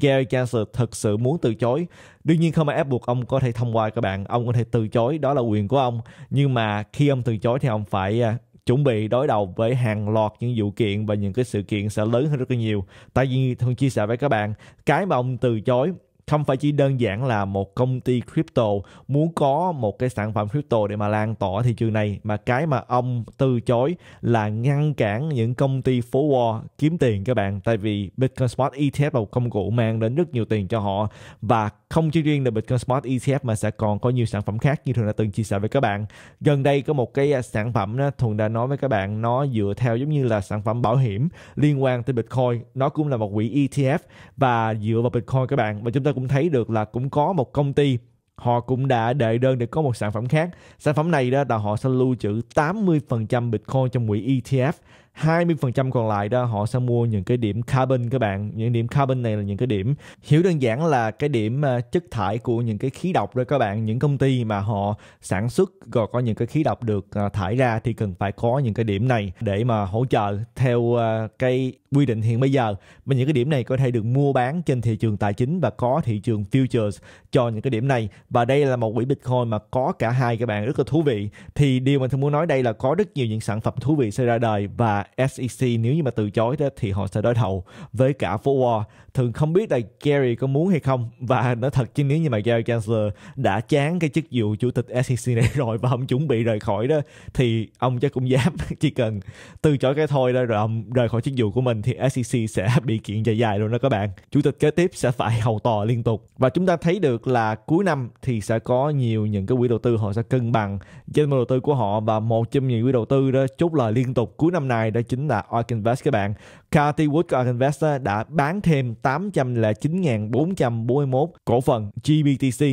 Gary Gensler thực sự muốn từ chối đương nhiên không ai ép buộc ông có thể thông qua các bạn ông có thể từ chối đó là quyền của ông nhưng mà khi ông từ chối thì ông phải à, chuẩn bị đối đầu với hàng loạt những vụ kiện và những cái sự kiện sẽ lớn hơn rất là nhiều tại vì thường chia sẻ với các bạn cái mà ông từ chối không phải chỉ đơn giản là một công ty crypto muốn có một cái sản phẩm crypto để mà lan tỏa thị trường này mà cái mà ông từ chối là ngăn cản những công ty phố Wall kiếm tiền các bạn tại vì Bitcoin Spot ETF là một công cụ mang đến rất nhiều tiền cho họ và không chỉ riêng là Bitcoin Spot ETF mà sẽ còn có nhiều sản phẩm khác như thường đã từng chia sẻ với các bạn gần đây có một cái à, sản phẩm đó, Thuận đã nói với các bạn nó dựa theo giống như là sản phẩm bảo hiểm liên quan tới Bitcoin nó cũng là một quỹ ETF và dựa vào Bitcoin các bạn và chúng ta cũng thấy được là cũng có một công ty họ cũng đã đệ đơn để có một sản phẩm khác. Sản phẩm này đó là họ sẽ lưu trữ 80% Bitcoin trong quỹ ETF. 20% còn lại đó họ sẽ mua những cái điểm carbon các bạn. Những điểm carbon này là những cái điểm hiểu đơn giản là cái điểm ờ, chất thải của những cái khí độc đó các bạn. Những công ty mà họ sản xuất rồi có những cái khí độc được ờ, thải ra thì cần phải có những cái điểm này để mà hỗ trợ theo ờ, cái quy định hiện bây giờ và những cái điểm này có thể được mua bán trên thị trường tài chính và có thị trường futures cho những cái điểm này và đây là một quỹ bitcoin mà có cả hai các bạn rất là thú vị thì điều mình thường muốn nói đây là có rất nhiều những sản phẩm thú vị sẽ ra đời và SEC nếu như mà từ chối đó thì họ sẽ đối đầu với cả phố Wall thường không biết là Gary có muốn hay không và nói thật chứ nếu như mà Gary Gensler đã chán cái chức vụ chủ tịch SEC này rồi và không chuẩn bị rời khỏi đó thì ông chắc cũng dám chỉ cần từ chối cái thôi đó rồi ông rời khỏi chức vụ của mình thì SEC sẽ bị kiện dài dài luôn đó các bạn. Chủ tịch kế tiếp sẽ phải hầu tòa liên tục. Và chúng ta thấy được là cuối năm thì sẽ có nhiều những cái quỹ đầu tư họ sẽ cân bằng danh mục đầu tư của họ và một trong những quỹ đầu tư đó chốt lời liên tục cuối năm này đó chính là Ark Invest các bạn. Cathy Wood của Ark Invest đã bán thêm 809.441 cổ phần GBTC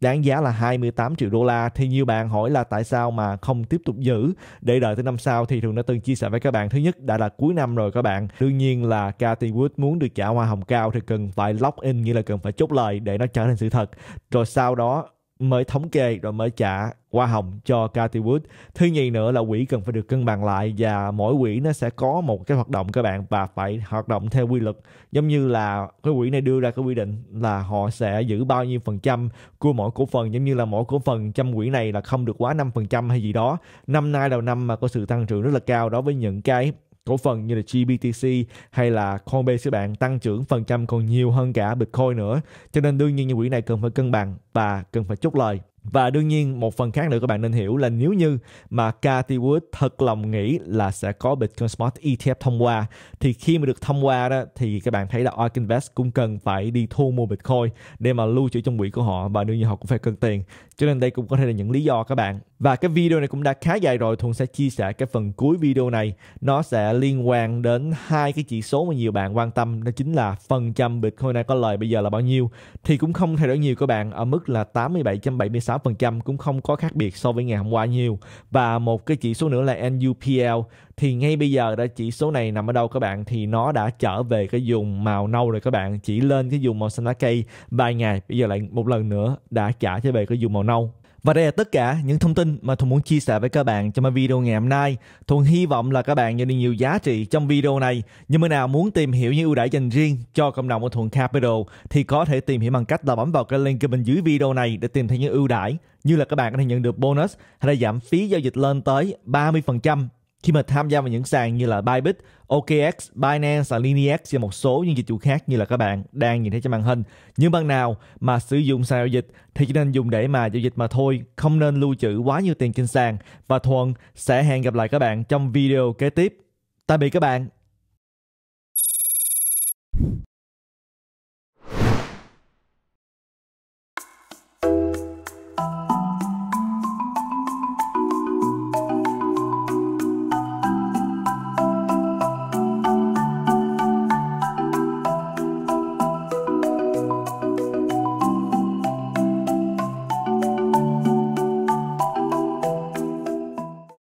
đáng giá là 28 triệu đô la thì nhiều bạn hỏi là tại sao mà không tiếp tục giữ để đợi tới năm sau thì thường đã từng chia sẻ với các bạn thứ nhất đã là cuối năm rồi các bạn đương nhiên là Cathy Wood muốn được trả hoa hồng cao thì cần phải lock in nghĩa là cần phải chốt lời để nó trở thành sự thật rồi sau đó mới thống kê rồi mới trả hoa hồng cho Cathy Wood. Thứ nhì nữa là quỹ cần phải được cân bằng lại và mỗi quỹ nó sẽ có một cái hoạt động các bạn và phải hoạt động theo quy luật. Giống như là cái quỹ này đưa ra cái quy định là họ sẽ giữ bao nhiêu phần trăm của mỗi cổ phần giống như là mỗi cổ phần trong quỹ này là không được quá 5% hay gì đó. Năm nay đầu năm mà có sự tăng trưởng rất là cao đối với những cái cổ phần như là GBTC hay là Coinbase các bạn tăng trưởng phần trăm còn nhiều hơn cả Bitcoin nữa. Cho nên đương nhiên những quỹ này cần phải cân bằng và cần phải chốt lời. Và đương nhiên một phần khác nữa các bạn nên hiểu là nếu như mà Cathy Wood thật lòng nghĩ là sẽ có Bitcoin smart ETF thông qua thì khi mà được thông qua đó thì các bạn thấy là Ark Invest cũng cần phải đi thu mua Bitcoin để mà lưu trữ trong quỹ của họ và đương nhiên họ cũng phải cần tiền cho nên đây cũng có thể là những lý do các bạn. Và cái video này cũng đã khá dài rồi, Thuận sẽ chia sẻ cái phần cuối video này. Nó sẽ liên quan đến hai cái chỉ số mà nhiều bạn quan tâm, đó chính là phần trăm Bitcoin này có lời bây giờ là bao nhiêu. Thì cũng không thay đổi nhiều các bạn, ở mức là 87.76% cũng không có khác biệt so với ngày hôm qua nhiều. Và một cái chỉ số nữa là NUPL, thì ngay bây giờ đã chỉ số này nằm ở đâu các bạn thì nó đã trở về cái dùng màu nâu rồi các bạn chỉ lên cái dùng màu xanh lá cây vài ngày bây giờ lại một lần nữa đã trả trở về cái dùng màu nâu và đây là tất cả những thông tin mà Thuận muốn chia sẻ với các bạn trong video ngày hôm nay. Thuận hy vọng là các bạn nhận được nhiều giá trị trong video này. Nhưng mà nào muốn tìm hiểu những ưu đãi dành riêng cho cộng đồng của Thuận Capital thì có thể tìm hiểu bằng cách là bấm vào cái link bên dưới video này để tìm thấy những ưu đãi như là các bạn có thể nhận được bonus hay là giảm phí giao dịch lên tới 30% khi mà tham gia vào những sàn như là Bybit, OKX, Binance và và một số những dịch vụ khác như là các bạn đang nhìn thấy trên màn hình. Nhưng bằng nào mà sử dụng sàn giao dịch thì chỉ nên dùng để mà giao dịch mà thôi, không nên lưu trữ quá nhiều tiền trên sàn. Và Thuận sẽ hẹn gặp lại các bạn trong video kế tiếp. Tạm biệt các bạn.